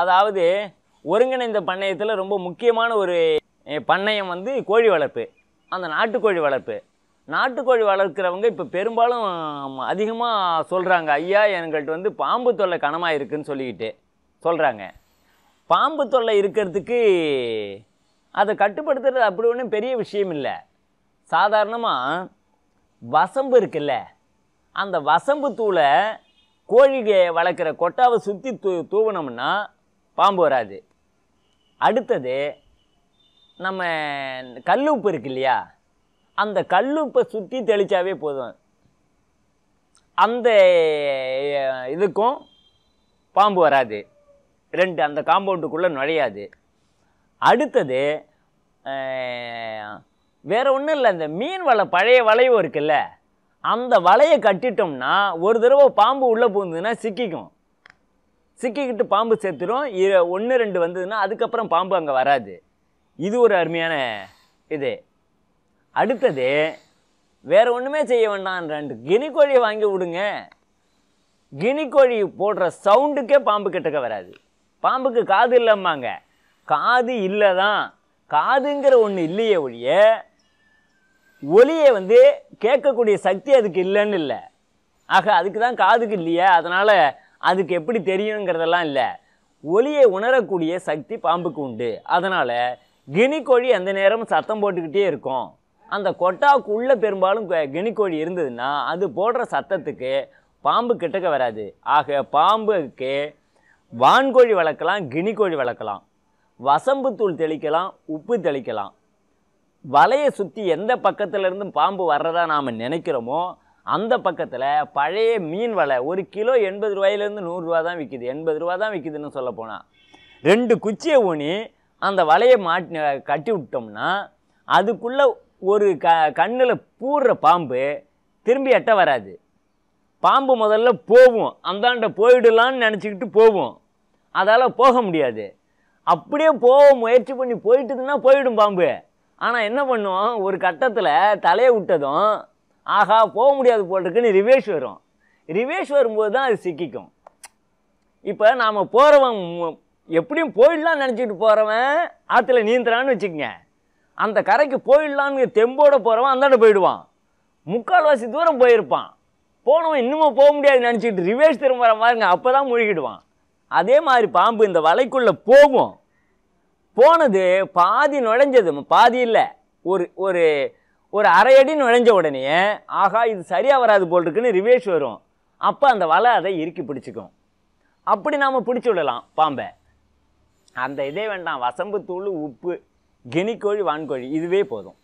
அதாவது ஒருங்கிணைந்த பண்ணையத்தில் ரொம்ப முக்கியமான ஒரு பண்ணையம் வந்து கோழி வளர்ப்பு அந்த நாட்டுக்கோழி வளர்ப்பு நாட்டுக்கோழி வளர்க்குறவங்க இப்போ பெரும்பாலும் அதிகமாக சொல்கிறாங்க ஐயா எங்கள்கிட்ட வந்து பாம்பு தொல்லை கனமாக இருக்குதுன்னு சொல்லிக்கிட்டு சொல்கிறாங்க பாம்பு தொல்லை இருக்கிறதுக்கு அதை கட்டுப்படுத்துறது அப்படி ஒன்றும் பெரிய விஷயம் இல்லை சாதாரணமாக வசம்பு இருக்குல்ல அந்த வசம்பு தூளை கோழிகை வளர்க்குற கொட்டாவை சுற்றி தூ தூவினோம்னா பாம்பு வராது அடுத்தது நம்ம கல்லுப்பு இருக்கு இல்லையா அந்த கல்லுப்பை சுற்றி தெளித்தாவே போதும் அந்த இதுக்கும் பாம்பு வராது ரெண்டு அந்த காம்பவுண்டுக்குள்ளே நுழையாது அடுத்தது வேறு ஒன்றும் இல்லை இந்த மீன் வலை பழைய வளைவு இருக்குல்ல அந்த வலையை கட்டிட்டோம்னா ஒரு தடவை பாம்பு உள்ளே போகுதுன்னா சிக்கிக்கும் சிக்கிக்கிட்டு பாம்பு இது ஒன்று ரெண்டு வந்ததுன்னா அதுக்கப்புறம் பாம்பு அங்கே வராது இது ஒரு அருமையான இது அடுத்தது வேறு ஒன்றுமே செய்ய வேண்டாம் ரெண்டு கினிக்கோழியை வாங்கி விடுங்க கினிக்கோழி போடுற சவுண்டுக்கே பாம்பு கிட்டக்க வராது பாம்புக்கு காது இல்லைம்பாங்க காது இல்லை தான் காதுங்கிற ஒன்று இல்லையே ஒழிய ஒலியை வந்து கேட்கக்கூடிய சக்தி அதுக்கு இல்லைன்னு இல்லை ஆக அதுக்கு தான் காதுக்கு இல்லையே அதனால் அதுக்கு எப்படி தெரியுங்கிறதெல்லாம் இல்லை ஒளியை உணரக்கூடிய சக்தி பாம்புக்கு உண்டு அதனால் கினிக்கோழி அந்த நேரம் சத்தம் போட்டுக்கிட்டே இருக்கும் அந்த கொட்டாவுக்குள்ளே பெரும்பாலும் கினிக்கோழி இருந்ததுன்னா அது போடுற சத்தத்துக்கு பாம்பு கிட்டக்க வராது ஆக பாம்புக்கு வான்கோழி வளர்க்கலாம் கினிக்கோழி வளர்க்கலாம் வசம்பு தூள் தெளிக்கலாம் உப்பு தெளிக்கலாம் வலையை சுற்றி எந்த பக்கத்துலேருந்தும் பாம்பு வர்றதா நாம் நினைக்கிறோமோ அந்த பக்கத்தில் பழைய மீன் வலை ஒரு கிலோ எண்பது ரூபாயிலேருந்து நூறுரூவா தான் விற்கிது எண்பது ரூபா தான் விற்கிதுன்னு சொல்ல போனால் ரெண்டு குச்சியை ஊனி அந்த வலையை மாட்டி கட்டி விட்டோம்னா அதுக்குள்ளே ஒரு க கண்ணில் பூர்ற பாம்பு திரும்பி எட்ட வராது பாம்பு முதல்ல போவோம் அந்தாண்ட போயிடலான்னு நினச்சிக்கிட்டு போவோம் அதால் போக முடியாது அப்படியே போக முயற்சி பண்ணி போயிட்டுதுன்னா போயிடும் பாம்பு ஆனால் என்ன பண்ணுவோம் ஒரு கட்டத்தில் தலையை விட்டதும் ஆஹா போக முடியாது போல் இருக்குன்னு ரிவேஷ் வரும் ரிவேஷ் வரும்போது தான் அது சிக்கிக்கும் இப்போ நாம் போகிறவன் எப்படியும் போயிடலாம் நினச்சிக்கிட்டு போகிறவன் ஆற்றுல நீந்துறான்னு வச்சுக்கோங்க அந்த கரைக்கு போயிடலான்னு தெம்போடு போகிறவன் அந்தாண்ட போயிடுவான் முக்கால்வாசி தூரம் போயிருப்பான் போனவன் இன்னமும் போக முடியாது நினச்சிக்கிட்டு ரிவேஷ் திரும்புகிற மாதிரிங்க அப்போ தான் மூழ்கிடுவான் அதே மாதிரி பாம்பு இந்த வலைக்குள்ளே போகும் போனது பாதி நுழைஞ்சது பாதி இல்லை ஒரு ஒரு ஒரு அரை அடி நுழைஞ்ச உடனே ஆகா இது சரியாக வராது போல் இருக்குன்னு ரிவேஷ் வரும் அப்போ அந்த வலை அதை இறுக்கி பிடிச்சிக்கும் அப்படி நாம் பிடிச்சி விடலாம் பாம்பை அந்த இதே வேண்டாம் வசம்பு தூள் உப்பு கினிக்கோழி வான்கோழி இதுவே போதும்